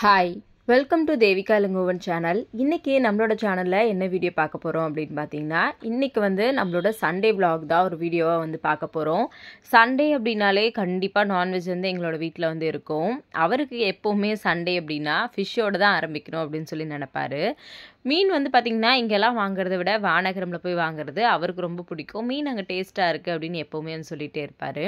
hi welcome to Devika Elangovan channel இன்றைக்கி நம்மளோட சேனலில் என்ன வீடியோ பார்க்க போகிறோம் அப்படின்னு பார்த்தீங்கன்னா இன்றைக்கி வந்து நம்மளோட சண்டே விலாக் தான் ஒரு வீடியோவாக வந்து பார்க்க போகிறோம் சண்டே அப்படின்னாலே கண்டிப்பாக நான்வெஜ் வந்து எங்களோட வீட்டில் வந்து இருக்கும் அவருக்கு எப்போவுமே சண்டே அப்படின்னா ஃபிஷ்ஷோடு தான் ஆரம்பிக்கணும் அப்படின்னு சொல்லி நினப்பார் மீன் வந்து பார்த்திங்கன்னா இங்கெல்லாம் வாங்குறத விட வானகரமில் போய் வாங்குறது அவருக்கு ரொம்ப பிடிக்கும் மீன் அங்கே டேஸ்ட்டாக இருக்குது அப்படின்னு எப்போவுமே வந்து சொல்லிகிட்டே இருப்பார்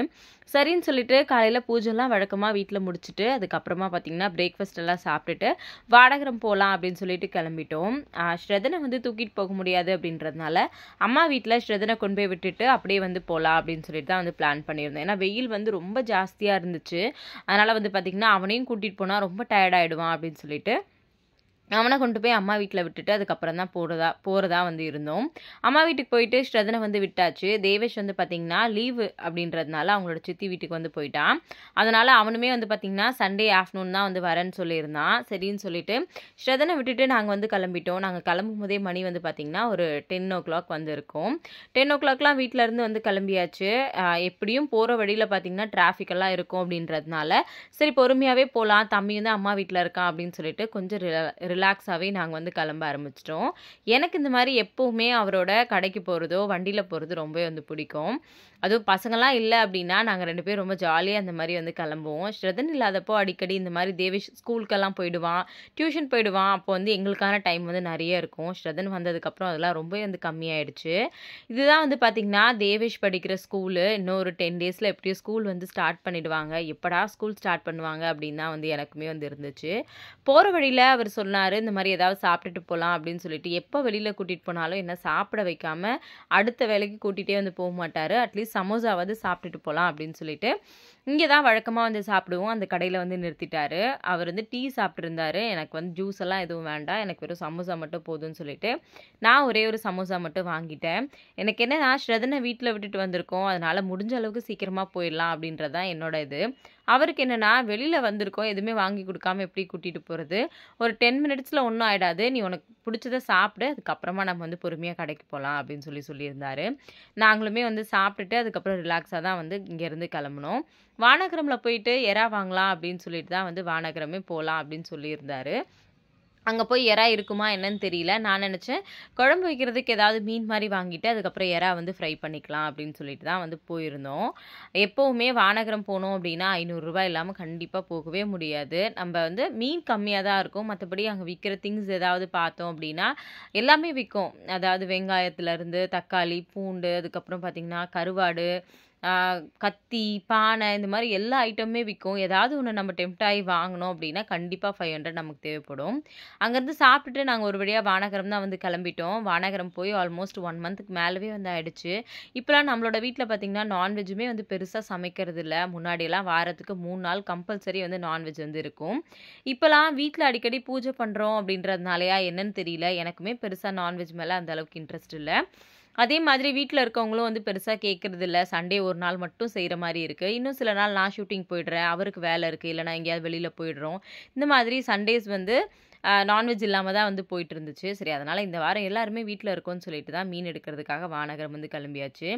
சரின்னு சொல்லிட்டு காலையில் பூஜைலாம் வழக்கமாக வீட்டில் முடிச்சுட்டு அதுக்கப்புறமா பார்த்திங்கன்னா பிரேக்ஃபாஸ்ட் எல்லாம் சாப்பிட்டுட்டு வாடகரம் போகலாம் அப்படின்னு சொல்லிட்டு கிளம்பிட்டோம் ஸ்ரதனை வந்து தூக்கிட்டு போக முடியாது அப்படின்றதுனால அம்மா வீட்டில் ஸ்ரதனை கொண்டு போய் விட்டுட்டு அப்படியே வந்து போகலாம் அப்படின்னு சொல்லிட்டு தான் வந்து பிளான் பண்ணியிருந்தேன் ஏன்னா வெயில் வந்து ரொம்ப ஜாஸ்தியாக இருந்துச்சு அதனால் வந்து பார்த்திங்கன்னா அவனையும் கூட்டிகிட்டு போனால் ரொம்ப டயர்டாகிடுவான் அப்படின்னு சொல்லிட்டு அவனை கொண்டு போய் அம்மா வீட்டில் விட்டுட்டு அதுக்கப்புறம் தான் போகிறதா போகிறதா வந்து இருந்தோம் அம்மா வீட்டுக்கு போயிட்டு ஸ்ரதனை வந்து விட்டாச்சு தேவேஷ் வந்து பார்த்திங்கன்னா லீவு அப்படின்றதுனால அவங்களோட சித்தி வீட்டுக்கு வந்து போயிட்டான் அதனால் அவனுமே வந்து பார்த்திங்கன்னா சண்டே ஆஃப்டர்நூன் தான் வந்து வரேன்னு சொல்லியிருந்தான் சரின்னு சொல்லிட்டு ஸ்ரதனை விட்டுட்டு நாங்கள் வந்து கிளம்பிட்டோம் நாங்கள் கிளம்பும் போதே மணி வந்து பார்த்திங்கன்னா ஒரு டென் ஓ கிளாக் வந்துருக்கும் டென் ஓ கிளாக்லாம் வீட்டிலேருந்து வந்து கிளம்பியாச்சு எப்படியும் போகிற வழியில் பார்த்திங்கன்னா டிராஃபிக்கெல்லாம் இருக்கும் அப்படின்றதுனால சரி பொறுமையாகவே போகலாம் தம்பி வந்து அம்மா வீட்டில் இருக்கான் அப்படின்னு சொல்லிட்டு கொஞ்சம் ரிலாக்ஸாகவே நாங்கள் வந்து கிளம்ப ஆரம்பிச்சிட்டோம் எனக்கு இந்த மாதிரி எப்போவுமே அவரோட கடைக்கு போகிறதோ வண்டியில் போகிறது ரொம்பவே வந்து பிடிக்கும் அதுவும் பசங்களாம் இல்லை அப்படின்னா நாங்கள் ரெண்டு பேரும் ரொம்ப ஜாலியாக அந்த மாதிரி வந்து கிளம்புவோம் ஸ்ரதன் இல்லாதப்போ அடிக்கடி இந்த மாதிரி தேவேஷ் ஸ்கூலுக்கெல்லாம் போயிடுவான் டியூஷன் போயிடுவான் அப்போ வந்து எங்களுக்கான டைம் வந்து நிறைய இருக்கும் ஸ்ரதன் வந்ததுக்கப்புறம் அதெல்லாம் ரொம்ப வந்து கம்மியாயிடுச்சு இதுதான் வந்து பார்த்திங்கன்னா தேவேஷ் படிக்கிற ஸ்கூலு இன்னொரு டென் டேஸில் எப்படியோ ஸ்கூல் வந்து ஸ்டார்ட் பண்ணிவிடுவாங்க எப்படா ஸ்கூல் ஸ்டார்ட் பண்ணுவாங்க அப்படின்னு தான் வந்து எனக்குமே வந்து இருந்துச்சு போகிற வழியில் அவர் சொன்னார் இந்த மாதிரி ஏதாவது சாப்பிட்டுட்டு போகலாம் அப்படின்னு சொல்லிட்டு எப்போ வெளியில் கூட்டிகிட்டு போனாலும் என்ன சாப்பிட வைக்காமல் அடுத்த வேலைக்கு கூட்டிகிட்டே வந்து போக மாட்டார் அட்லீஸ்ட் சமோசாவது சாப்பிட்டுட்டு போகலாம் அப்படின்னு சொல்லிட்டு இங்கே தான் வழக்கமாக வந்து சாப்பிடுவோம் அந்த கடையில் வந்து நிறுத்திட்டாரு அவர் வந்து டீ சாப்பிட்ருந்தாரு எனக்கு வந்து ஜூஸ் எல்லாம் எதுவும் வேண்டாம் எனக்கு வெறும் சமோசா மட்டும் போதும்னு சொல்லிட்டு நான் ஒரே ஒரு சமோசா மட்டும் வாங்கிட்டேன் எனக்கு என்ன நான் ஸ்ரதனை வீட்டில் விட்டுட்டு வந்திருக்கோம் அதனால் முடிஞ்ச அளவுக்கு சீக்கிரமாக போயிடலாம் அப்படின்றதான் என்னோட இது அவருக்கு என்னென்னா வெளியில் வந்திருக்கோம் எதுவுமே வாங்கி கொடுக்காம எப்படி கூட்டிகிட்டு போகிறது ஒரு டென் மினிட்ஸில் ஒன்றும் ஆகிடாது நீ உனக்கு பிடிச்சதை சாப்பிடு அதுக்கப்புறமா நம்ம வந்து பொறுமையாக கடைக்கு போகலாம் அப்படின்னு சொல்லி சொல்லியிருந்தாரு நாங்களுமே வந்து சாப்பிட்டுட்டு அதுக்கப்புறம் ரிலாக்ஸாக தான் வந்து இங்கேருந்து கிளம்புனோம் வானகரமில் போயிட்டு எறா வாங்கலாம் அப்படின்னு சொல்லிட்டு தான் வந்து வானகரமே போகலாம் அப்படின்னு சொல்லியிருந்தாரு அங்கே போய் எறா இருக்குமா என்னன்னு தெரியல நான் நினச்சேன் குழம்பு வைக்கிறதுக்கு ஏதாவது மீன் மாதிரி வாங்கிட்டு அதுக்கப்புறம் எறா வந்து ஃப்ரை பண்ணிக்கலாம் அப்படின்னு சொல்லிட்டு தான் வந்து போயிருந்தோம் எப்போவுமே வானகரம் போனோம் அப்படின்னா ஐநூறுரூவா இல்லாமல் கண்டிப்பாக போகவே முடியாது நம்ம வந்து மீன் கம்மியாக தான் இருக்கும் மற்றபடி அங்கே விற்கிற திங்ஸ் ஏதாவது பார்த்தோம் அப்படின்னா எல்லாமே விற்கும் அதாவது வெங்காயத்துலேருந்து தக்காளி பூண்டு அதுக்கப்புறம் பார்த்திங்கன்னா கருவாடு கத்தி பானை இந்த மாதிரி எல்லா ஐட்டமுமே விற்கும் ஏதாவது ஒன்று நம்ம டெம்ட் ஆகி வாங்கினோம் அப்படின்னா கண்டிப்பாக ஃபைவ் ஹண்ட்ரட் நமக்கு தேவைப்படும் அங்கேருந்து சாப்பிட்டுட்டு நாங்கள் ஒரு வழியாக வானகரம் தான் வந்து கிளம்பிட்டோம் வானகரம் போய் ஆல்மோஸ்ட் ஒன் மந்த்துக்கு மேலவே வந்து ஆயிடுச்சு இப்போலாம் நம்மளோட வீட்டில் பார்த்திங்கன்னா நான்வெஜ்ஜுமே வந்து பெருசாக சமைக்கிறது இல்லை முன்னாடியெல்லாம் வாரத்துக்கு மூணு நாள் கம்பல்சரி வந்து நான்வெஜ் வந்து இருக்கும் இப்போலாம் வீட்டில் அடிக்கடி பூஜை பண்ணுறோம் அப்படின்றதுனாலையா என்னன்னு தெரியல எனக்குமே பெருசாக நான்வெஜ் மேலே அந்த அளவுக்கு இன்ட்ரெஸ்ட் இல்லை அதே மாதிரி வீட்டில் இருக்கவங்களும் வந்து பெருசாக கேட்குறது இல்லை சண்டே ஒரு நாள் மட்டும் செய்கிற மாதிரி இருக்குது இன்னும் சில நாள் நான் ஷூட்டிங் போயிடுறேன் அவருக்கு வேலை இருக்குது இல்லை நான் எங்கேயாவது வெளியில் போயிடுறோம் இந்த மாதிரி சண்டேஸ் வந்து நான்வெஜ் இல்லாமல் தான் வந்து போயிட்டு இருந்துச்சு சரி அதனால் இந்த வாரம் எல்லாருமே வீட்டில் இருக்கோம்னு சொல்லிட்டு தான் மீன் எடுக்கிறதுக்காக வானகரம் வந்து கிளம்பியாச்சு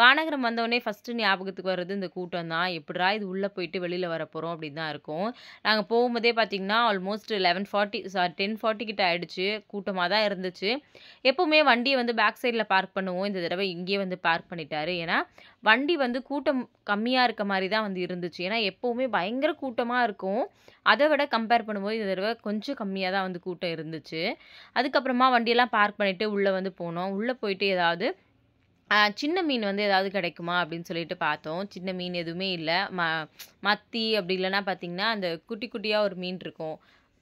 வானகரம் வந்தோடனே ஃபஸ்ட்டு ஞாபகத்துக்கு வர்றது இந்த கூட்டம் தான் எப்படிரா இது உள்ளே போயிட்டு வெளியில் வர போகிறோம் அப்படின்னு தான் இருக்கும் நாங்கள் போகும்போதே பார்த்திங்கன்னா almost eleven forty sorry ten forty கிட்ட ஆகிடுச்சு கூட்டமாக தான் இருந்துச்சு எப்போவுமே வண்டியை வந்து பேக் சைடில் பார்க் பண்ணுவோம் இந்த தடவை இங்கேயே வந்து பார்க் பண்ணிட்டாரு ஏன்னா வண்டி வந்து கூட்டம் கம்மியாக இருக்க மாதிரி தான் வந்து இருந்துச்சு ஏன்னா எப்போவுமே பயங்கர கூட்டமாக இருக்கும் அதை விட கம்பேர் பண்ணும்போது இந்த தடவை கொஞ்சம் கம்மியாக தான் வந்து கூட்டம் இருந்துச்சு அதுக்கப்புறமா வண்டியெல்லாம் பார்க் பண்ணிவிட்டு உள்ளே வந்து போனோம் உள்ளே போயிட்டு ஏதாவது சின்ன மீன் வந்து ஏதாவது கிடைக்குமா அப்படின்னு சொல்லிட்டு பார்த்தோம் சின்ன மீன் எதுவுமே இல்லை ம மத்தி அப்படி இல்லைன்னா பார்த்தீங்கன்னா அந்த குட்டி குட்டியாக ஒரு மீன் இருக்கும்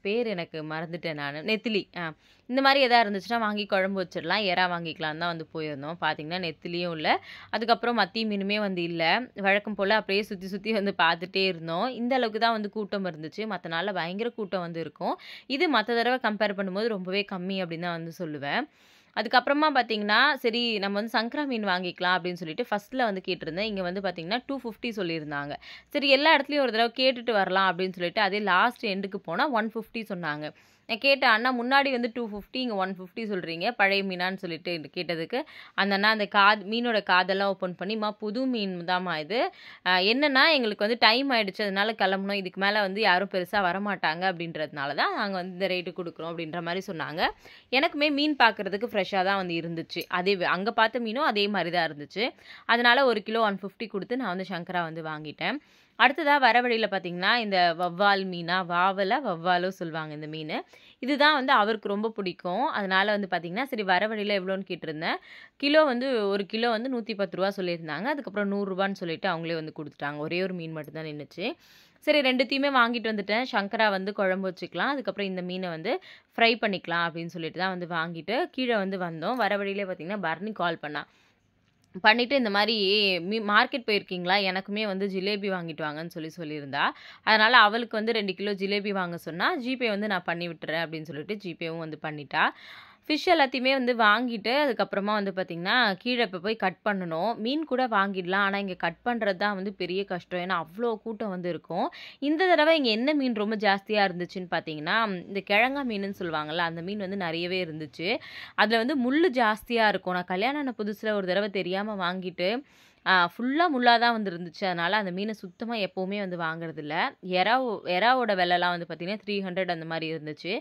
பேர் எனக்கு மறந்துட்டேன் நான் நெத்திலி ஆ இந்த மாதிரி எதாவது இருந்துச்சுன்னா வாங்கி குழம்பு வச்சிடலாம் ஏறா வாங்கிக்கலாம் தான் வந்து போயிருந்தோம் பார்த்திங்கன்னா நெத்திலியும் இல்லை அதுக்கப்புறம் மத்தியும் மீனுமே வந்து இல்லை வழக்கம் போல் அப்படியே சுற்றி சுற்றி வந்து பார்த்துட்டே இருந்தோம் இந்த அளவுக்கு தான் வந்து கூட்டம் இருந்துச்சு மற்ற நாளில் பயங்கர கூட்டம் வந்து இருக்கும் இது மற்ற தடவை கம்பேர் பண்ணும்போது ரொம்பவே கம்மி அப்படின்னு தான் வந்து சொல்லுவேன் அதுக்கப்புறமா பார்த்தீங்கன்னா சரி நம்ம வந்து சங்கரா மீன் வாங்கிக்கலாம் அப்படின்னு சொல்லிட்டு ஃபஸ்ட்டில் வந்து கேட்டிருந்தேன் இங்கே வந்து பார்த்தீங்கன்னா டூ ஃபிஃப்டி சொல்லியிருந்தாங்க சரி எல்லா இடத்துலையும் ஒரு தடவை கேட்டுட்டு வரலாம் அப்படின்னு சொல்லிட்டு அதே லாஸ்ட் எண்டுக்கு போனால் ஒன் ஃபிஃப்டி சொன்னாங்க நான் கேட்டேன் அண்ணா முன்னாடி வந்து டூ ஃபிஃப்டி இங்கே ஒன் ஃபிஃப்டி சொல்கிறீங்க பழைய மீனான்னு சொல்லிட்டு கேட்டதுக்கு அந்த அண்ணா அந்த காது மீனோட காதெல்லாம் ஓப்பன் பண்ணிமா புது மீன் தான்மா இது என்னென்னா எங்களுக்கு வந்து டைம் ஆகிடுச்சு அதனால கிளம்பணும் இதுக்கு மேலே வந்து யாரும் பெருசாக வரமாட்டாங்க அப்படின்றதுனால தான் நாங்கள் வந்து இந்த ரேட்டு கொடுக்குறோம் அப்படின்ற மாதிரி சொன்னாங்க எனக்குமே மீன் பார்க்குறதுக்கு ஃப்ரெஷ்ஷாக தான் வந்து இருந்துச்சு அதே அங்கே பார்த்த மீனும் அதே மாதிரி தான் இருந்துச்சு அதனால் ஒரு கிலோ ஒன் ஃபிஃப்டி கொடுத்து நான் வந்து சங்கரா வந்து வாங்கிட்டேன் அடுத்ததாக வர வழியில் பார்த்திங்கன்னா இந்த வவ்வால் மீனா வாவலை வவ்வாலோ சொல்லுவாங்க இந்த மீன் இதுதான் வந்து அவருக்கு ரொம்ப பிடிக்கும் அதனால் வந்து பார்த்திங்கன்னா சரி வர வழியில் எவ்வளோன்னு கேட்டிருந்தேன் கிலோ வந்து ஒரு கிலோ வந்து நூற்றி பத்து ரூபா சொல்லியிருந்தாங்க அதுக்கப்புறம் நூறுரூபான்னு சொல்லிவிட்டு அவங்களே வந்து கொடுத்துட்டாங்க ஒரே ஒரு மீன் மட்டும்தான் நின்றுச்சு சரி ரெண்டுத்தையுமே வாங்கிட்டு வந்துட்டேன் சங்கரா வந்து குழம்பு வச்சுக்கலாம் அதுக்கப்புறம் இந்த மீனை வந்து ஃப்ரை பண்ணிக்கலாம் அப்படின்னு சொல்லிட்டு தான் வந்து வாங்கிட்டு கீழே வந்து வந்தோம் வர வழியிலே பார்த்திங்கன்னா பரணி கால் பண்ணான் பண்ணிவிட்டு இந்த மாதிரி மீ மார்க்கெட் போயிருக்கீங்களா எனக்குமே வந்து ஜிலேபி வாங்கிட்டு வாங்கன்னு சொல்லி சொல்லியிருந்தா அதனால் அவளுக்கு வந்து ரெண்டு கிலோ ஜிலேபி வாங்க சொன்னால் ஜிபே வந்து நான் பண்ணி விட்டுறேன் அப்படின்னு சொல்லிட்டு ஜிபேவும் வந்து பண்ணிட்டா ஃபிஷ் எல்லாத்தையுமே வந்து வாங்கிட்டு அதுக்கப்புறமா வந்து பார்த்திங்கன்னா கீழே இப்போ போய் கட் பண்ணணும் மீன் கூட வாங்கிடலாம் ஆனால் இங்கே கட் பண்ணுறது தான் வந்து பெரிய கஷ்டம் ஏன்னா அவ்வளோ கூட்டம் வந்து இருக்கும் இந்த தடவை இங்கே என்ன மீன் ரொம்ப ஜாஸ்தியாக இருந்துச்சுன்னு பார்த்தீங்கன்னா இந்த கிழங்கா மீனுன்னு சொல்லுவாங்கள்ல அந்த மீன் வந்து நிறையவே இருந்துச்சு அதில் வந்து முள் ஜாஸ்தியாக இருக்கும் நான் கல்யாணம் ஆன புதுசில் ஒரு தடவை தெரியாமல் வாங்கிட்டு ஃபுல்லாக முள்ளாக தான் வந்து இருந்துச்சு அதனால் அந்த மீனை சுத்தமாக எப்போவுமே வந்து வாங்குறதில்ல எறாவோ எறாவோட விலைலாம் வந்து பார்த்திங்கன்னா த்ரீ ஹண்ட்ரட் அந்த மாதிரி இருந்துச்சு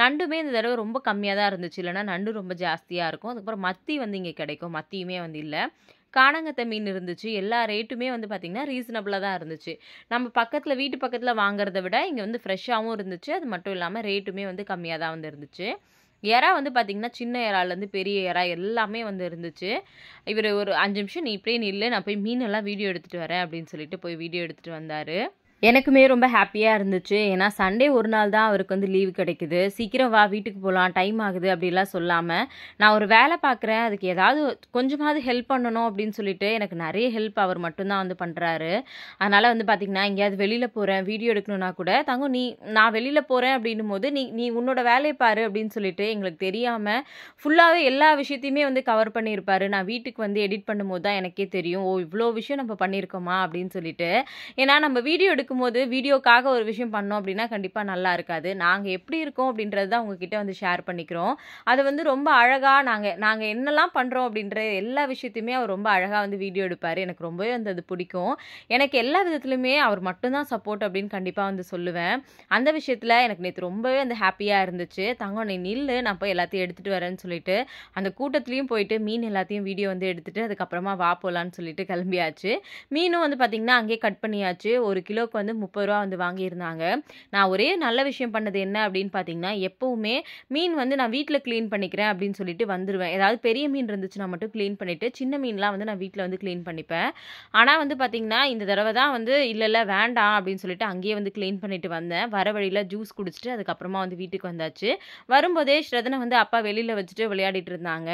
நண்டுமே இந்த தடவை ரொம்ப கம்மியாக தான் இருந்துச்சு இல்லைனா நண்டு ரொம்ப ஜாஸ்தியாக இருக்கும் அதுக்கப்புறம் மத்தி வந்து இங்கே கிடைக்கும் மத்தியுமே வந்து இல்லை காணங்கத்த மீன் இருந்துச்சு எல்லா ரேட்டுமே வந்து பார்த்திங்கன்னா ரீசனபிளாக தான் இருந்துச்சு நம்ம பக்கத்தில் வீட்டு பக்கத்தில் வாங்குறத விட இங்கே வந்து ஃப்ரெஷ்ஷாகவும் இருந்துச்சு அது மட்டும் இல்லாமல் ரேட்டுமே வந்து கம்மியாக தான் வந்து இருந்துச்சு இறா வந்து பார்த்திங்கன்னா சின்ன இறாலேருந்து பெரிய இறா எல்லாமே வந்து இருந்துச்சு இவர் ஒரு அஞ்சு நிமிஷம் நீ இப்படியே நில்லு நான் போய் மீனெல்லாம் வீடியோ எடுத்துகிட்டு வரேன் அப்படின்னு சொல்லிட்டு போய் வீடியோ எடுத்துகிட்டு வந்தார் எனக்குமே ரொம்ப ஹாப்பியாக இருந்துச்சு ஏன்னா சண்டே ஒரு நாள் தான் அவருக்கு வந்து லீவு கிடைக்குது சீக்கிரம் வா வீட்டுக்கு போகலாம் டைம் ஆகுது அப்படிலாம் சொல்லாமல் நான் ஒரு வேலை பார்க்குறேன் அதுக்கு ஏதாவது கொஞ்சமாவது ஹெல்ப் பண்ணணும் அப்படின்னு சொல்லிட்டு எனக்கு நிறைய ஹெல்ப் அவர் மட்டும்தான் வந்து பண்ணுறாரு அதனால் வந்து பார்த்திங்கன்னா எங்கேயாவது வெளியில் போகிறேன் வீடியோ எடுக்கணும்னா கூட தங்கம் நீ நான் வெளியில் போகிறேன் அப்படின்னும் போது நீ நீ உன்னோட வேலையை பாரு அப்படின்னு சொல்லிட்டு எங்களுக்கு தெரியாமல் ஃபுல்லாகவே எல்லா விஷயத்தையுமே வந்து கவர் பண்ணியிருப்பார் நான் வீட்டுக்கு வந்து எடிட் பண்ணும்போது தான் எனக்கே தெரியும் ஓ இவ்வளோ விஷயம் நம்ம பண்ணியிருக்கோமா அப்படின்னு சொல்லிட்டு ஏன்னா நம்ம வீடியோ எடுக்க இருக்கும்போது வீடியோக்காக ஒரு விஷயம் பண்ணோம் அப்படின்னா கண்டிப்பாக நல்லா இருக்காது நாங்கள் எப்படி இருக்கோம் அப்படின்றது தான் உங்ககிட்ட வந்து ஷேர் பண்ணிக்கிறோம் அதை வந்து ரொம்ப அழகாக நாங்கள் நாங்கள் என்னெல்லாம் பண்ணுறோம் அப்படின்ற எல்லா விஷயத்தையுமே அவர் ரொம்ப அழகாக வந்து வீடியோ எடுப்பார் எனக்கு ரொம்பவே வந்து அது பிடிக்கும் எனக்கு எல்லா விதத்துலையுமே அவர் மட்டும்தான் சப்போர்ட் அப்படின்னு கண்டிப்பாக வந்து சொல்லுவேன் அந்த விஷயத்தில் எனக்கு நேற்று ரொம்பவே வந்து ஹாப்பியாக இருந்துச்சு தங்கம் நீ நில்லு நான் போய் எல்லாத்தையும் எடுத்துகிட்டு வரேன்னு சொல்லிட்டு அந்த கூட்டத்துலேயும் போயிட்டு மீன் எல்லாத்தையும் வீடியோ வந்து எடுத்துகிட்டு அதுக்கப்புறமா வா போகலான்னு சொல்லிட்டு கிளம்பியாச்சு மீனும் வந்து பார்த்திங்கன்னா அங்கேயே கட் பண்ணியாச்சு ஒரு கிலோ கப்புக்கு வந்து முப்பது ரூபா வந்து வாங்கியிருந்தாங்க நான் ஒரே நல்ல விஷயம் பண்ணது என்ன அப்படின்னு பார்த்தீங்கன்னா எப்போவுமே மீன் வந்து நான் வீட்டில் க்ளீன் பண்ணிக்கிறேன் அப்படின்னு சொல்லிட்டு வந்துடுவேன் ஏதாவது பெரிய மீன் இருந்துச்சுன்னா மட்டும் க்ளீன் பண்ணிவிட்டு சின்ன மீன்லாம் வந்து நான் வீட்டில் வந்து க்ளீன் பண்ணிப்பேன் ஆனால் வந்து பார்த்திங்கன்னா இந்த தடவை தான் வந்து இல்லை இல்லை வேண்டாம் அப்படின்னு சொல்லிட்டு அங்கேயே வந்து க்ளீன் பண்ணிட்டு வந்தேன் வர வழியில் ஜூஸ் குடிச்சிட்டு அதுக்கப்புறமா வந்து வீட்டுக்கு வந்தாச்சு வரும்போதே ஸ்ரதனை வந்து அப்பா வெளியில் வச்சுட்டு விளையாடிட்டு இருந்தாங்க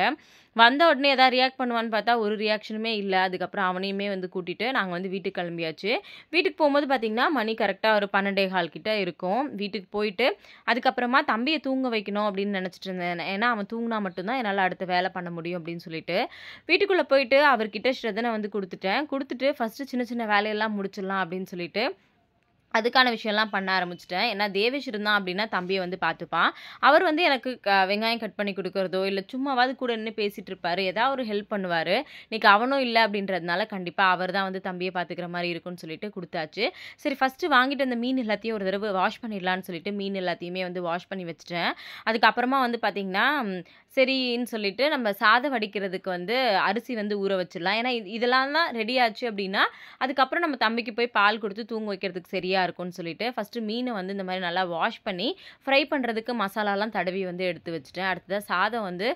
வந்த உடனே எதாவது ரியாக்ட் பண்ணுவான்னு பார்த்தா ஒரு ரியாக்ஷனுமே இல்லை அதுக்கப்புறம் அவனையுமே வந்து கூட்டிகிட்டு நாங்கள் வந்து வீட்டுக்கு கிளம்பியாச்சு வீட்டுக்கு போகும்போது பார்த்திங்கன்னா மணி கரெக்டாக ஒரு பன்னெண்டே ஹால் கிட்ட இருக்கும் வீட்டுக்கு போயிட்டு அதுக்கப்புறமா தம்பியை தூங்க வைக்கணும் அப்படின்னு நினச்சிட்டு இருந்தேன் ஏன்னா அவன் தூங்கினா மட்டும்தான் என்னால் அடுத்த வேலை பண்ண முடியும் அப்படின்னு சொல்லிட்டு வீட்டுக்குள்ளே போயிட்டு அவர்கிட்ட ஸ்ரதனை வந்து கொடுத்துட்டேன் கொடுத்துட்டு ஃபஸ்ட்டு சின்ன சின்ன வேலையெல்லாம் முடிச்சிடலாம் அப்படின்னு சொல்லிட்டு அதுக்கான விஷயம்லாம் பண்ண ஆரம்பிச்சிட்டேன் ஏன்னா தேவேஷ் இருந்தான் அப்படின்னா தம்பியை வந்து பார்த்துப்பான் அவர் வந்து எனக்கு வெங்காயம் கட் பண்ணி கொடுக்குறதோ இல்லை சும்மாவாது கூட நின்று பேசிகிட்டு இருப்பார் ஏதாவது ஒரு ஹெல்ப் பண்ணுவார் இன்றைக்கி அவனும் இல்லை அப்படின்றதுனால கண்டிப்பாக அவர் தான் வந்து தம்பியை பார்த்துக்கிற மாதிரி இருக்கும்னு சொல்லிட்டு கொடுத்தாச்சு சரி ஃபஸ்ட்டு வாங்கிட்டு அந்த மீன் எல்லாத்தையும் ஒரு தடவை வாஷ் பண்ணிடலான்னு சொல்லிட்டு மீன் எல்லாத்தையுமே வந்து வாஷ் பண்ணி வச்சுட்டேன் அதுக்கப்புறமா வந்து பார்த்திங்கன்னா சரின்னு சொல்லிட்டு நம்ம சாதம் வடிக்கிறதுக்கு வந்து அரிசி வந்து ஊற வச்சிடலாம் ஏன்னா இதெல்லாம் ரெடி ஆச்சு அப்படின்னா அதுக்கப்புறம் நம்ம தம்பிக்கு போய் பால் கொடுத்து தூங்க வைக்கிறதுக்கு சரியாக நல்லா இருக்கும்னு சொல்லிட்டு ஃபஸ்ட்டு மீனை வந்து இந்த மாதிரி நல்லா வாஷ் பண்ணி ஃப்ரை பண்ணுறதுக்கு மசாலாலாம் தடவி வந்து எடுத்து வச்சுட்டேன் அடுத்ததாக சாதம் வந்து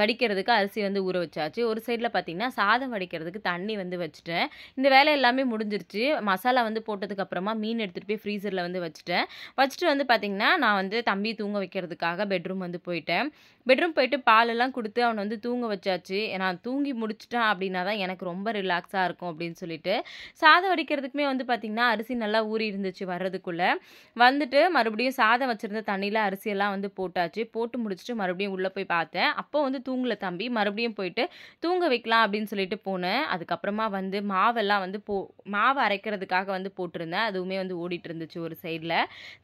வடிக்கிறதுக்கு அரிசி வந்து ஊற வச்சாச்சு ஒரு சைடில் பார்த்திங்கன்னா சாதம் வடிக்கிறதுக்கு தண்ணி வந்து வச்சுட்டேன் இந்த வேலை எல்லாமே முடிஞ்சிருச்சு மசாலா வந்து போட்டதுக்கப்புறமா மீன் எடுத்துகிட்டு போய் ஃப்ரீசரில் வந்து வச்சுட்டேன் வச்சுட்டு வந்து பார்த்திங்கன்னா நான் வந்து தம்பி தூங்க வைக்கிறதுக்காக பெட்ரூம் வந்து போயிட்டேன் பெட்ரூம் போயிட்டு பாலெல்லாம் கொடுத்து அவனை வந்து தூங்க வச்சாச்சு நான் தூங்கி முடிச்சிட்டேன் அப்படின்னா தான் எனக்கு ரொம்ப ரிலாக்ஸாக இருக்கும் அப்படின்னு சொல்லிட்டு சாதம் வடிக்கிறதுக்குமே வந்து பார்த்திங்கன்னா அரிசி நல்லா ஊறி இருந்துச்சு வர்றதுக்குள்ள வந்துட்டு மறுபடியும் சாதம் வச்சுருந்த தண்ணியில் அரிசியெல்லாம் வந்து போட்டாச்சு போட்டு முடிச்சுட்டு மறுபடியும் உள்ளே போய் பார்த்தேன் அப்போ வந்து தூங்கலை தம்பி மறுபடியும் போயிட்டு தூங்க வைக்கலாம் அப்படின்னு சொல்லிட்டு போனேன் அதுக்கப்புறமா வந்து மாவெல்லாம் வந்து போ மாவு அரைக்கிறதுக்காக வந்து போட்டிருந்தேன் அதுவுமே வந்து ஓடிட்டு இருந்துச்சு ஒரு சைடில்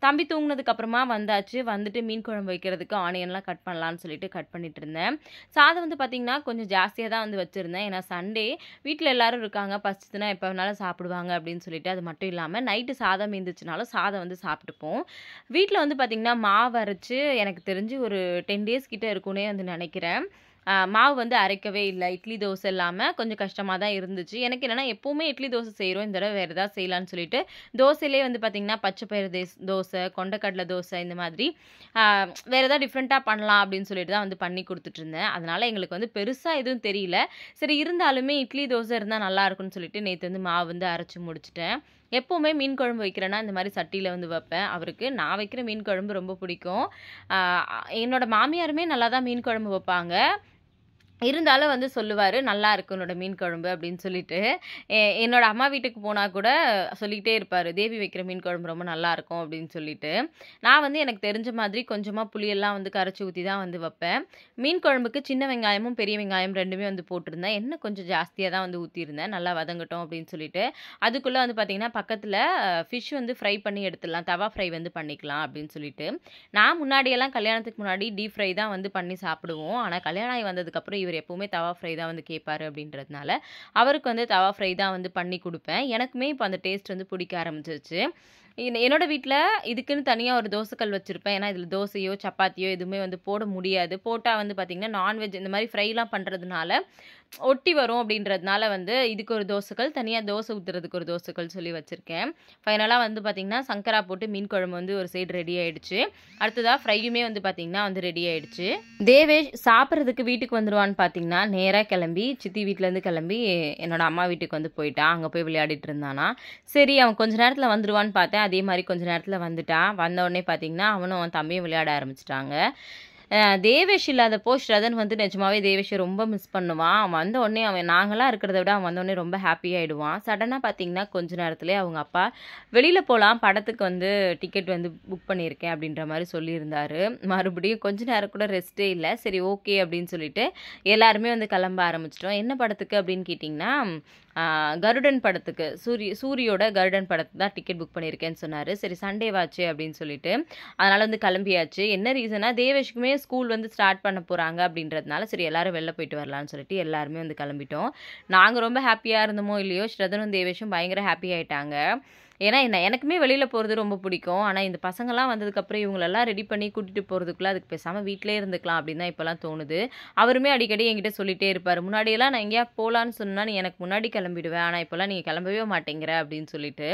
தம்பி தூங்கினதுக்கப்புறமா வந்தாச்சு வந்துட்டு மீன் குழம்பு வைக்கிறதுக்கு ஆனியன்லாம் கட் பண்ணலான்னு சொல்லிட்டு கட் பண்ணிட்டு இருந்தேன் சாதம் வந்து பார்த்திங்கன்னா கொஞ்சம் ஜாஸ்தியாக தான் வந்து வச்சுருந்தேன் ஏன்னா சண்டே வீட்டில் எல்லோரும் இருக்காங்க பசிச்சுன்னா எப்போ வேணாலும் சாப்பிடுவாங்க அப்படின்னு சொல்லிட்டு அது மட்டும் இல்லாமல் நைட்டு சாதம் இருந்துச்சுனாலும் சாதம் வந்து சாப்பிட்டுப்போம் வீட்டில் வந்து பார்த்திங்கன்னா மாவு அரைச்சி எனக்கு தெரிஞ்சு ஒரு டென் டேஸ் கிட்டே இருக்கும்னே வந்து நினைக்கிறேன் மாவு வந்து அரைக்கவே இல்லை இட்லி தோசை இல்லாமல் கொஞ்சம் கஷ்டமாக தான் இருந்துச்சு எனக்கு என்னென்னா எப்போவுமே இட்லி தோசை செய்கிறோம் இந்த தடவை வேறு எதாவது செய்யலான்னு சொல்லிட்டு தோசையிலே வந்து பார்த்திங்கன்னா பச்சை பயிறு தேஸ் தோசை கொண்டக்கடலை தோசை இந்த மாதிரி வேறு எதாவது டிஃப்ரெண்ட்டாக பண்ணலாம் அப்படின்னு சொல்லிட்டு தான் வந்து பண்ணி கொடுத்துட்ருந்தேன் அதனால் எங்களுக்கு வந்து பெருசாக எதுவும் தெரியல சரி இருந்தாலுமே இட்லி தோசை இருந்தால் நல்லாயிருக்குன்னு சொல்லிட்டு நேற்று வந்து மாவு வந்து அரைச்சி முடிச்சிட்டேன் எப்போவுமே மீன் குழம்பு வைக்கிறேன்னா இந்த மாதிரி சட்டியில் வந்து வைப்பேன் அவருக்கு நான் வைக்கிற மீன் குழம்பு ரொம்ப பிடிக்கும் என்னோடய மாமியாருமே நல்லா தான் மீன் குழம்பு வைப்பாங்க இருந்தாலும் வந்து சொல்லுவார் நல்லா இருக்கு உன்னோட மீன் குழம்பு அப்படின்னு சொல்லிட்டு என்னோட அம்மா வீட்டுக்கு போனால் கூட சொல்லிக்கிட்டே இருப்பார் தேவி வைக்கிற மீன் குழம்பு ரொம்ப நல்லா இருக்கும் அப்படின்னு சொல்லிட்டு நான் வந்து எனக்கு தெரிஞ்ச மாதிரி கொஞ்சமாக புளியெல்லாம் வந்து கரைச்சி ஊற்றி தான் வந்து வைப்பேன் மீன் குழம்புக்கு சின்ன வெங்காயமும் பெரிய வெங்காயம் ரெண்டுமே வந்து போட்டிருந்தேன் என்ன கொஞ்சம் ஜாஸ்தியாக தான் வந்து ஊற்றிருந்தேன் நல்லா வதங்கட்டும் அப்படின்னு சொல்லிட்டு அதுக்குள்ளே வந்து பார்த்திங்கன்னா பக்கத்தில் ஃபிஷ் வந்து ஃப்ரை பண்ணி எடுத்துடலாம் தவா ஃப்ரை வந்து பண்ணிக்கலாம் அப்படின்னு சொல்லிட்டு நான் முன்னாடியெல்லாம் கல்யாணத்துக்கு முன்னாடி டீப் ஃப்ரை தான் வந்து பண்ணி சாப்பிடுவோம் ஆனால் கல்யாணம் ஆகி வந்ததுக்கப்புறம் இவர் எப்போவுமே தவா ஃப்ரை தான் வந்து கேட்பாரு அப்படின்றதுனால அவருக்கு வந்து தவா ஃப்ரை தான் வந்து பண்ணி கொடுப்பேன் எனக்குமே இப்போ அந்த டேஸ்ட் வந்து பிடிக்க ஆரம்பிச்சிருச்சு என்னோட வீட்டில் இதுக்குன்னு தனியாக ஒரு தோசைக்கல் வச்சுருப்பேன் ஏன்னா இதில் தோசையோ சப்பாத்தியோ எதுவுமே வந்து போட முடியாது போட்டால் வந்து பார்த்திங்கன்னா நான்வெஜ் இந்த மாதிரி ஃப்ரைலாம் பண்ணுறதுனால ஒட்டி வரும் அப்படின்றதுனால வந்து இதுக்கு ஒரு தோசைகள் தனியாக தோசை ஊற்றுறதுக்கு ஒரு தோசைகள் சொல்லி வச்சுருக்கேன் ஃபைனலாக வந்து பார்த்திங்கன்னா சங்கரா போட்டு மீன் குழம்பு வந்து ஒரு சைடு ரெடி ஆகிடுச்சு அடுத்ததாக ஃப்ரையுமே வந்து பார்த்திங்கன்னா வந்து ரெடி ஆகிடுச்சு தேவேஷ் சாப்பிட்றதுக்கு வீட்டுக்கு வந்துடுவான்னு பார்த்திங்கன்னா நேராக கிளம்பி சித்தி வீட்டிலேருந்து கிளம்பி என்னோடய அம்மா வீட்டுக்கு வந்து போயிட்டான் அங்கே போய் விளையாடிட்டு இருந்தானா சரி அவன் கொஞ்ச நேரத்தில் வந்துடுவான்னு பார்த்தேன் அதே மாதிரி கொஞ்ச நேரத்தில் வந்துட்டான் வந்த உடனே பார்த்திங்கன்னா அவனும் அவன் தம்பியும் விளையாட ஆரம்பிச்சிட்டாங்க தேவேஷ் போஸ்ட் ரதன் வந்து நிஜமாவே தேவேஷ் ரொம்ப மிஸ் பண்ணுவான் அவன் வந்த உடனே அவன் நாங்களாம் இருக்கிறத விட அவன் வந்தோடனே ரொம்ப ஆகிடுவான் சடனாக பார்த்தீங்கன்னா கொஞ்ச நேரத்துலேயே அவங்க அப்பா வெளியில் போகலாம் படத்துக்கு வந்து டிக்கெட் வந்து புக் பண்ணியிருக்கேன் அப்படின்ற மாதிரி சொல்லியிருந்தார் மறுபடியும் கொஞ்ச நேரம் கூட ரெஸ்ட்டே இல்லை சரி ஓகே அப்படின்னு சொல்லிட்டு எல்லாருமே வந்து கிளம்ப ஆரம்பிச்சிட்டோம் என்ன படத்துக்கு அப்படின்னு கேட்டிங்கன்னா கருடன் படத்துக்கு சூரிய சூரியோட கருடன் படத்துக்கு தான் டிக்கெட் புக் பண்ணியிருக்கேன்னு சொன்னார் சரி சண்டே வாச்சு அப்படின்னு சொல்லிட்டு அதனால் வந்து கிளம்பியாச்சு என்ன ரீசனாக தேவேஷுக்குமே ஸ்கூல் வந்து ஸ்டார்ட் பண்ண போகிறாங்க அப்படின்றதுனால சரி எல்லோரும் வெளில போயிட்டு வரலான்னு சொல்லிட்டு எல்லாருமே வந்து கிளம்பிட்டோம் நாங்கள் ரொம்ப ஹாப்பியாக இருந்தோமோ இல்லையோ ஸ்ரதனும் தேவேஷும் பயங்கர ஹாப்பி ஆகிட்டாங்க ஏன்னா என்ன எனக்குமே வெளியில் போகிறது ரொம்ப பிடிக்கும் ஆனால் இந்த பசங்கள்லாம் வந்ததுக்கப்புறம் இவங்களெல்லாம் ரெடி பண்ணி கூட்டிகிட்டு போகிறதுக்குள்ளே அதுக்கு பேசாமல் வீட்டிலே இருந்துக்கலாம் அப்படின்னு தான் இப்போலாம் தோணுது அவருமே அடிக்கடி என்கிட்ட சொல்லிகிட்டே இருப்பார் முன்னாடியெல்லாம் நான் எங்கேயா போகலான்னு சொன்னால் நீ எனக்கு முன்னாடி கிளம்பிடுவேன் ஆனால் இப்போல்லாம் நீங்கள் கிளம்பவே மாட்டேங்கிற அப்படின்னு சொல்லிட்டு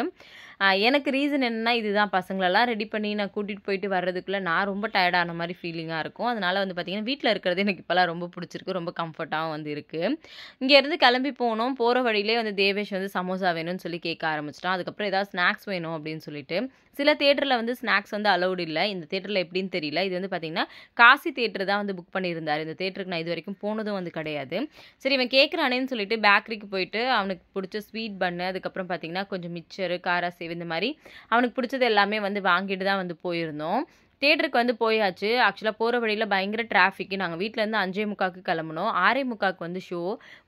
எனக்கு ரீசன் என்னென்னா இதுதான் பசங்களெல்லாம் ரெடி பண்ணி நான் கூட்டிகிட்டு போயிட்டு வர்றதுக்குள்ளே நான் ரொம்ப டயர்டான மாதிரி ஃபீலிங்காக இருக்கும் அதனால் வந்து பார்த்திங்கன்னா வீட்டில் இருக்கிறது எனக்கு இப்போல்லாம் ரொம்ப பிடிச்சிருக்கு ரொம்ப கம்ஃபர்ட்டாகவும் வந்து இருக்குது இங்கேருந்து கிளம்பி போனோம் போகிற வழியிலே வந்து தேவேஷ் வந்து சமோசா வேணும்னு சொல்லி கேட்க ஆரம்பிச்சிட்டோம் அதுக்கப்புறம் ஏதாவது ஸ்நாக்ஸ் வேணும் அப்படின்னு சொல்லிட்டு சில தேட்டரில் வந்து ஸ்நாக்ஸ் வந்து அலௌடு இல்லை இந்த தேட்டரில் எப்படின்னு தெரியல இது வந்து பார்த்திங்கன்னா காசி தேட்டர் தான் வந்து புக் பண்ணியிருந்தார் இந்த தேட்டருக்கு நான் இது வரைக்கும் போனதும் வந்து கிடையாது சரி இவன் கேட்குறானேன்னு சொல்லிட்டு பேக்கரிக்கு போயிட்டு அவனுக்கு பிடிச்ச ஸ்வீட் பண்ணு அதுக்கப்புறம் பார்த்திங்கன்னா கொஞ்சம் மிக்சரு காராசேவ் இந்த மாதிரி அவனுக்கு பிடிச்சது எல்லாமே வந்து வாங்கிட்டு தான் வந்து போயிருந்தோம் தேட்டருக்கு வந்து போயாச்சு ஆக்சுவலாக போகிற வழியில் பயங்கர டிராஃபிக் நாங்கள் வீட்டிலேருந்து அஞ்சே முக்காக்கு கிளம்புனோம் ஆறே முக்காக்கு வந்து ஷோ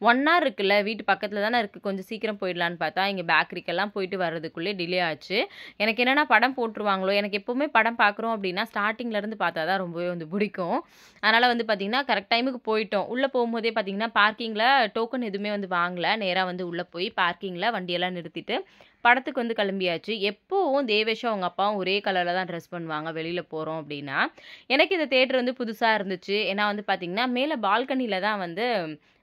ஒன் ஹவர் இருக்குல்ல வீட்டு பக்கத்தில் தானே இருக்குது கொஞ்சம் சீக்கிரம் போயிடலான்னு பார்த்தா இங்கே பேக்கரிக்கெல்லாம் போயிட்டு வர்றதுக்குள்ளே டிலே ஆச்சு எனக்கு என்னென்னா படம் போட்டுருவாங்களோ எனக்கு எப்போவுமே படம் பார்க்குறோம் அப்படின்னா ஸ்டார்டிங்லேருந்து பார்த்தா தான் ரொம்பவே வந்து பிடிக்கும் அதனால் வந்து பார்த்திங்கன்னா கரெக்ட் டைமுக்கு போயிட்டோம் உள்ளே போகும்போதே பார்த்திங்கன்னா பார்க்கிங்கில் டோக்கன் எதுவுமே வந்து வாங்கலை நேராக வந்து உள்ளே போய் பார்க்கிங்கில் வண்டியெல்லாம் நிறுத்திட்டு படத்துக்கு வந்து கிளம்பியாச்சு எப்போவும் தேவேஷும் அவங்க அப்பாவும் ஒரே கலரில் தான் ட்ரெஸ் பண்ணுவாங்க வெளியில் போகிறோம் அப்படின்னா எனக்கு இந்த தேட்டர் வந்து புதுசாக இருந்துச்சு ஏன்னா வந்து பார்த்திங்கன்னா மேலே பால்கனியில் தான் வந்து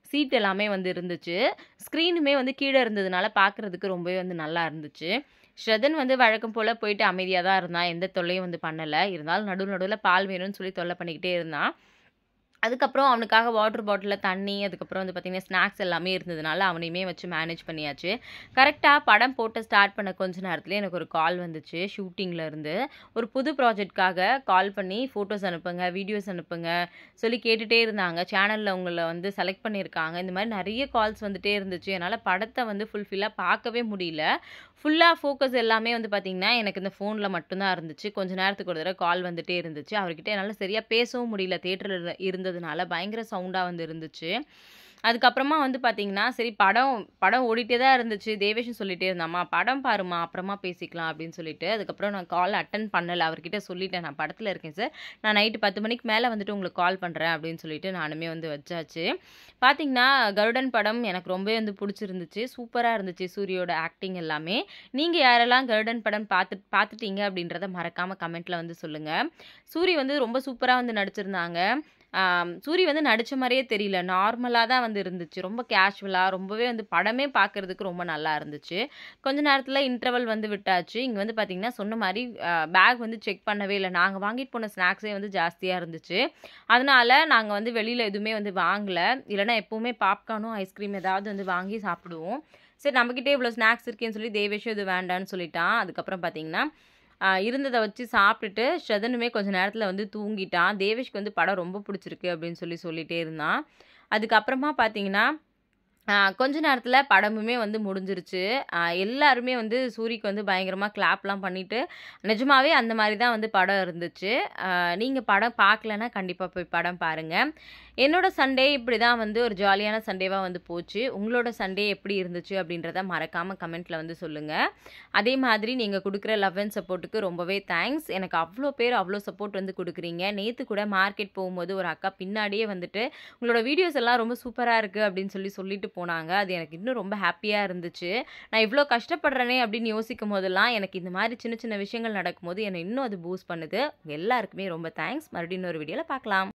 சீட் எல்லாமே வந்து இருந்துச்சு ஸ்க்ரீனுமே வந்து கீழே இருந்ததுனால பார்க்குறதுக்கு ரொம்பவே வந்து நல்லா இருந்துச்சு ஸ்ரதன் வந்து வழக்கம் போல் போயிட்டு அமைதியாக தான் இருந்தான் எந்த தொல்லையும் வந்து பண்ணலை இருந்தாலும் நடுவு நடுவில் பால் வேணும்னு சொல்லி தொல்லை பண்ணிக்கிட்டே இருந்தான் அதுக்கப்புறம் அவனுக்காக வாட்டர் பாட்டிலில் தண்ணி அதுக்கப்புறம் வந்து பார்த்திங்கன்னா ஸ்நாக்ஸ் எல்லாமே இருந்ததுனால அவனையுமே வச்சு மேனேஜ் பண்ணியாச்சு கரெக்டாக படம் போட்டு ஸ்டார்ட் பண்ண கொஞ்ச நேரத்தில் எனக்கு ஒரு கால் வந்துச்சு ஷூட்டிங்லேருந்து ஒரு புது ப்ராஜெக்ட்காக கால் பண்ணி ஃபோட்டோஸ் அனுப்புங்க வீடியோஸ் அனுப்புங்க சொல்லி கேட்டுகிட்டே இருந்தாங்க சேனலில் உங்களை வந்து செலக்ட் பண்ணியிருக்காங்க இந்த மாதிரி நிறைய கால்ஸ் வந்துகிட்டே இருந்துச்சு என்னால் படத்தை வந்து ஃபுல்ஃபில்லாக பார்க்கவே முடியல ஃபுல்லாக ஃபோக்கஸ் எல்லாமே வந்து பார்த்திங்கன்னா எனக்கு இந்த ஃபோனில் மட்டும்தான் இருந்துச்சு கொஞ்ச நேரத்துக்கு ஒரு தடவை கால் வந்துகிட்டே இருந்துச்சு அவர்கிட்ட என்னால் சரியாக பேசவும் முடியல தேட்டரில் இருந்தது போட்டதுனால பயங்கர சவுண்டாக வந்து இருந்துச்சு அதுக்கப்புறமா வந்து பார்த்தீங்கன்னா சரி படம் படம் ஓடிட்டே தான் இருந்துச்சு தேவேஷன் சொல்லிகிட்டே இருந்தாம்மா படம் பாருமா அப்புறமா பேசிக்கலாம் அப்படின்னு சொல்லிட்டு அதுக்கப்புறம் நான் கால் அட்டன் பண்ணலை அவர்கிட்ட சொல்லிட்டேன் நான் படத்தில் இருக்கேன் சார் நான் நைட்டு பத்து மணிக்கு மேலே வந்துட்டு உங்களுக்கு கால் பண்ணுறேன் அப்படின்னு சொல்லிட்டு நானுமே வந்து வச்சாச்சு பார்த்தீங்கன்னா கருடன் படம் எனக்கு ரொம்பவே வந்து பிடிச்சிருந்துச்சு சூப்பராக இருந்துச்சு சூரியோட ஆக்டிங் எல்லாமே நீங்கள் யாரெல்லாம் கருடன் படம் பார்த்து பார்த்துட்டீங்க அப்படின்றத மறக்காமல் கமெண்ட்டில் வந்து சொல்லுங்கள் சூரி வந்து ரொம்ப சூப்பராக வந்து நடிச்சிருந்தாங்க சூரி வந்து நடித்த மாதிரியே தெரியல நார்மலாக தான் வந்து இருந்துச்சு ரொம்ப கேஷுவலாக ரொம்பவே வந்து படமே பார்க்குறதுக்கு ரொம்ப நல்லா இருந்துச்சு கொஞ்ச நேரத்தில் இன்டர்வல் வந்து விட்டாச்சு இங்கே வந்து பார்த்திங்கன்னா சொன்ன மாதிரி பேக் வந்து செக் பண்ணவே இல்லை நாங்கள் வாங்கிட்டு போன ஸ்நாக்ஸே வந்து ஜாஸ்தியாக இருந்துச்சு அதனால் நாங்கள் வந்து வெளியில் எதுவுமே வந்து வாங்கலை இல்லைன்னா எப்போவுமே பாப்கார்னும் ஐஸ்கிரீம் ஏதாவது வந்து வாங்கி சாப்பிடுவோம் சரி நம்மக்கிட்டே இவ்வளோ ஸ்நாக்ஸ் இருக்கேன்னு சொல்லி தேவேஷம் இது வேண்டான்னு சொல்லிட்டான் அதுக்கப்புறம் பார்த்திங்கன்னா இருந்ததை வச்சு சாப்பிட்டுட்டு ஷதனுமே கொஞ்சம் நேரத்தில் வந்து தூங்கிட்டான் தேவேஷ்க்கு வந்து படம் ரொம்ப பிடிச்சிருக்கு அப்படின்னு சொல்லி சொல்லிகிட்டே இருந்தான் அதுக்கப்புறமா பார்த்தீங்கன்னா கொஞ்ச நேரத்தில் படமுமே வந்து முடிஞ்சிருச்சு எல்லாருமே வந்து சூரிக்கு வந்து பயங்கரமாக கிளாப்லாம் பண்ணிவிட்டு நிஜமாவே அந்த மாதிரி தான் வந்து படம் இருந்துச்சு நீங்கள் படம் பார்க்கலன்னா கண்டிப்பாக போய் படம் பாருங்கள் என்னோட சண்டே இப்படி தான் வந்து ஒரு ஜாலியான சண்டேவாக வந்து போச்சு உங்களோட சண்டே எப்படி இருந்துச்சு அப்படின்றத மறக்காமல் கமெண்ட்டில் வந்து சொல்லுங்கள் அதே மாதிரி நீங்கள் கொடுக்குற லவ் அண்ட் சப்போர்ட்டுக்கு ரொம்பவே தேங்க்ஸ் எனக்கு அவ்வளோ பேர் அவ்வளோ சப்போர்ட் வந்து கொடுக்குறீங்க நேற்று கூட மார்க்கெட் போகும்போது ஒரு அக்கா பின்னாடியே வந்துட்டு உங்களோட வீடியோஸ் எல்லாம் ரொம்ப சூப்பராக இருக்குது அப்படின்னு சொல்லி சொல்லிட்டு போனாங்க அது எனக்கு இன்னும் ரொம்ப ஹாப்பியாக இருந்துச்சு நான் இவ்வளோ கஷ்டப்படுறேனே அப்படின்னு யோசிக்கும் போதெல்லாம் எனக்கு இந்த மாதிரி சின்ன சின்ன விஷயங்கள் நடக்கும்போது என்னை இன்னும் அது பூஸ்ட் பண்ணுது எல்லாருக்குமே ரொம்ப தேங்க்ஸ் மறுபடியும் இன்னொரு வீடியோவில் பார்க்கலாம்